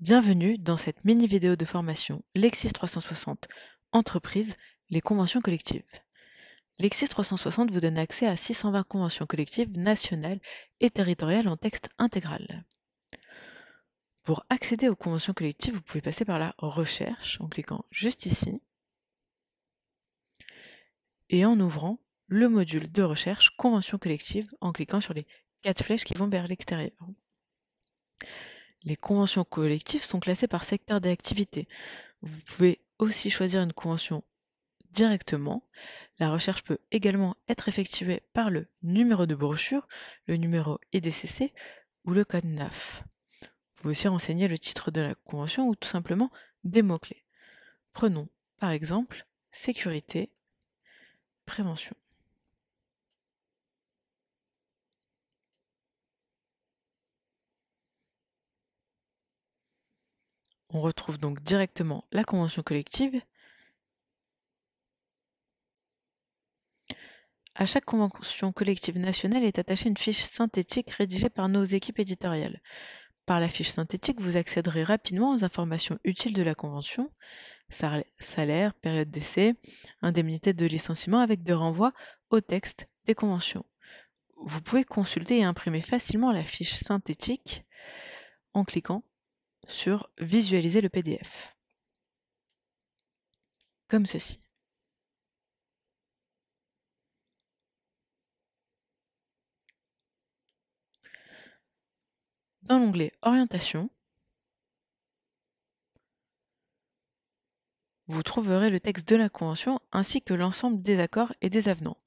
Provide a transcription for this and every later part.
Bienvenue dans cette mini vidéo de formation Lexis 360 Entreprise, les conventions collectives. Lexis 360 vous donne accès à 620 conventions collectives nationales et territoriales en texte intégral. Pour accéder aux conventions collectives, vous pouvez passer par la recherche en cliquant juste ici et en ouvrant le module de recherche conventions collectives en cliquant sur les quatre flèches qui vont vers l'extérieur. Les conventions collectives sont classées par secteur d'activité. Vous pouvez aussi choisir une convention directement. La recherche peut également être effectuée par le numéro de brochure, le numéro IDCC ou le code NAF. Vous pouvez aussi renseigner le titre de la convention ou tout simplement des mots-clés. Prenons par exemple sécurité, prévention. On retrouve donc directement la convention collective. À chaque convention collective nationale est attachée une fiche synthétique rédigée par nos équipes éditoriales. Par la fiche synthétique, vous accéderez rapidement aux informations utiles de la convention, salaire, période d'essai, indemnité de licenciement avec des renvois au texte des conventions. Vous pouvez consulter et imprimer facilement la fiche synthétique en cliquant sur visualiser le PDF. Comme ceci. Dans l'onglet Orientation, vous trouverez le texte de la Convention ainsi que l'ensemble des accords et des avenants.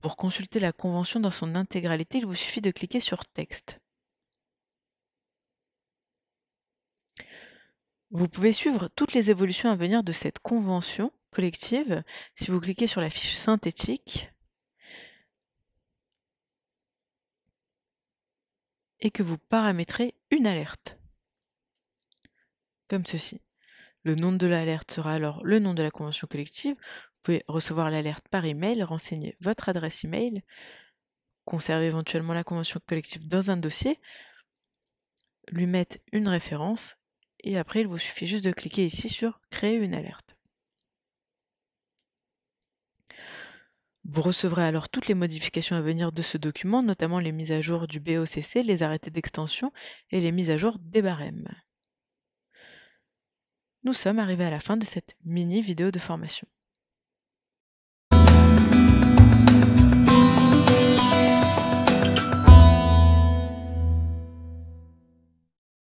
Pour consulter la Convention dans son intégralité, il vous suffit de cliquer sur Texte. Vous pouvez suivre toutes les évolutions à venir de cette convention collective si vous cliquez sur la fiche synthétique et que vous paramétrez une alerte. Comme ceci. Le nom de l'alerte sera alors le nom de la convention collective. Vous pouvez recevoir l'alerte par email, renseigner votre adresse email, conserver éventuellement la convention collective dans un dossier, lui mettre une référence et après il vous suffit juste de cliquer ici sur créer une alerte. Vous recevrez alors toutes les modifications à venir de ce document, notamment les mises à jour du BOCC, les arrêtés d'extension et les mises à jour des barèmes. Nous sommes arrivés à la fin de cette mini vidéo de formation.